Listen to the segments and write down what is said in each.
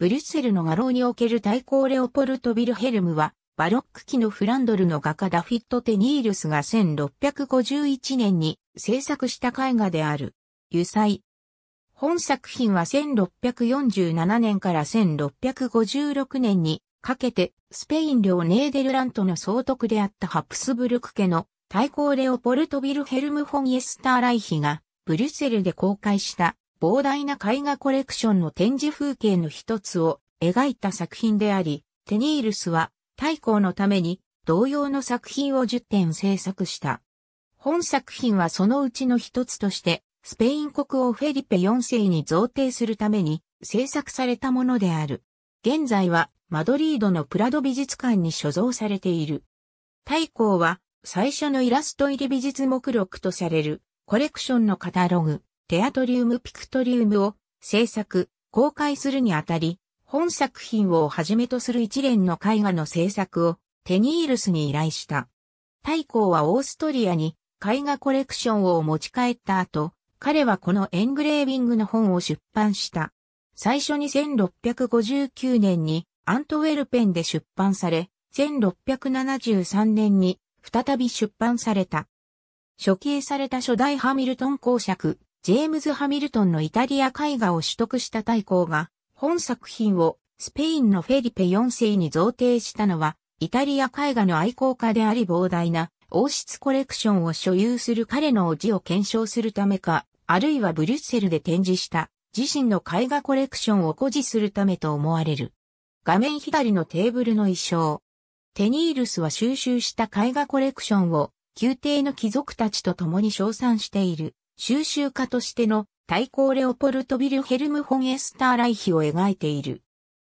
ブリュッセルの画廊における対抗レオポルト・ビルヘルムは、バロック期のフランドルの画家ダフィット・テニールスが1651年に制作した絵画である。油彩。本作品は1647年から1656年にかけてスペイン領ネーデルラントの総督であったハプスブルク家の対抗レオポルト・ビルヘルム・フォン・エスター・ライヒがブリュッセルで公開した膨大な絵画コレクションの展示風景の一つを描いた作品であり、テニールスは太鼓のために同様の作品を10点制作した。本作品はそのうちの一つとして、スペイン国王フェリペ4世に贈呈するために制作されたものである。現在はマドリードのプラド美術館に所蔵されている。太鼓は最初のイラスト入り美術目録とされるコレクションのカタログ、テアトリウム・ピクトリウムを制作、公開するにあたり、本作品をはじめとする一連の絵画の制作をテニールスに依頼した。太閤はオーストリアに絵画コレクションを持ち帰った後、彼はこのエングレービングの本を出版した。最初に1659年にアントウェルペンで出版され、1673年に再び出版された。処刑された初代ハミルトン公爵、ジェームズ・ハミルトンのイタリア絵画を取得した大公が、本作品をスペインのフェリペ4世に贈呈したのは、イタリア絵画の愛好家であり膨大な王室コレクションを所有する彼の叔父を検証するためか、あるいはブリュッセルで展示した自身の絵画コレクションを誇示するためと思われる。画面左のテーブルの衣装。テニールスは収集した絵画コレクションを宮廷の貴族たちと共に称賛している。収集家としての対抗レオポルト・ビルヘルム・フォン・エスター・ライヒを描いている。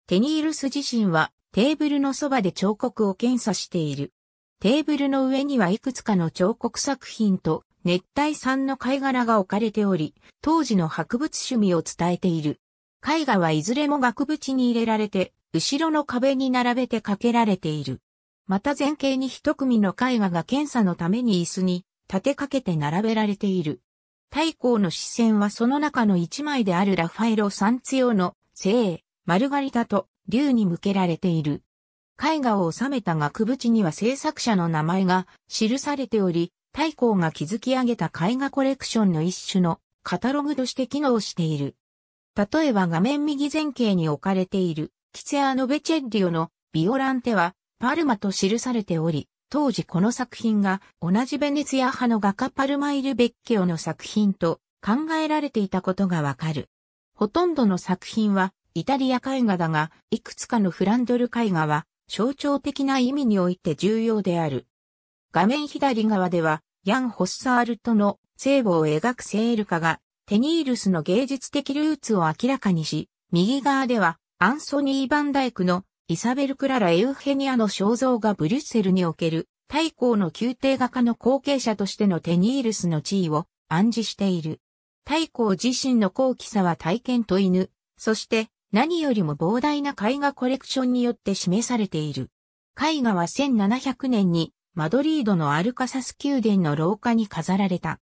テニールス自身はテーブルのそばで彫刻を検査している。テーブルの上にはいくつかの彫刻作品と熱帯産の貝殻が置かれており、当時の博物趣味を伝えている。絵画はいずれも額縁に入れられて、後ろの壁に並べてかけられている。また前景に一組の絵画が検査のために椅子に立てかけて並べられている。太閤の視線はその中の一枚であるラファエロ・サンツヨの聖、マルガリタと竜に向けられている。絵画を収めた額縁には制作者の名前が記されており、太閤が築き上げた絵画コレクションの一種のカタログとして機能している。例えば画面右前景に置かれているキツヤノ・ベチェッリオのビオランテはパルマと記されており、当時この作品が同じベネツィア派の画家パルマイル・ベッケオの作品と考えられていたことがわかる。ほとんどの作品はイタリア絵画だが、いくつかのフランドル絵画は象徴的な意味において重要である。画面左側では、ヤン・ホッサールとの聖母を描くセール家が、テニールスの芸術的ルーツを明らかにし、右側では、アンソニー・バンダイクのイサベル・クララ・エウヘニアの肖像がブリュッセルにおける太公の宮廷画家の後継者としてのテニールスの地位を暗示している。太公自身の高貴さは体験と犬、そして何よりも膨大な絵画コレクションによって示されている。絵画は1700年にマドリードのアルカサス宮殿の廊下に飾られた。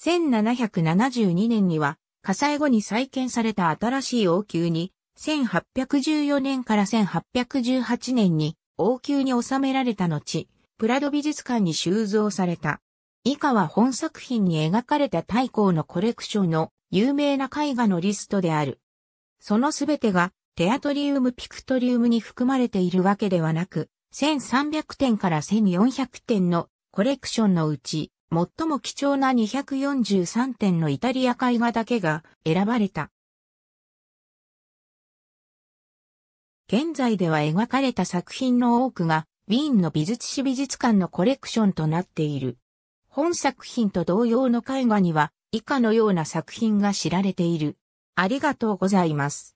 1772年には火災後に再建された新しい王宮に1814年から1818年に王宮に収められた後、プラド美術館に収蔵された。以下は本作品に描かれた太鼓のコレクションの有名な絵画のリストである。そのすべてがテアトリウムピクトリウムに含まれているわけではなく、1300点から1400点のコレクションのうち、最も貴重な243点のイタリア絵画だけが選ばれた。現在では描かれた作品の多くが、ウィーンの美術史美術館のコレクションとなっている。本作品と同様の絵画には、以下のような作品が知られている。ありがとうございます。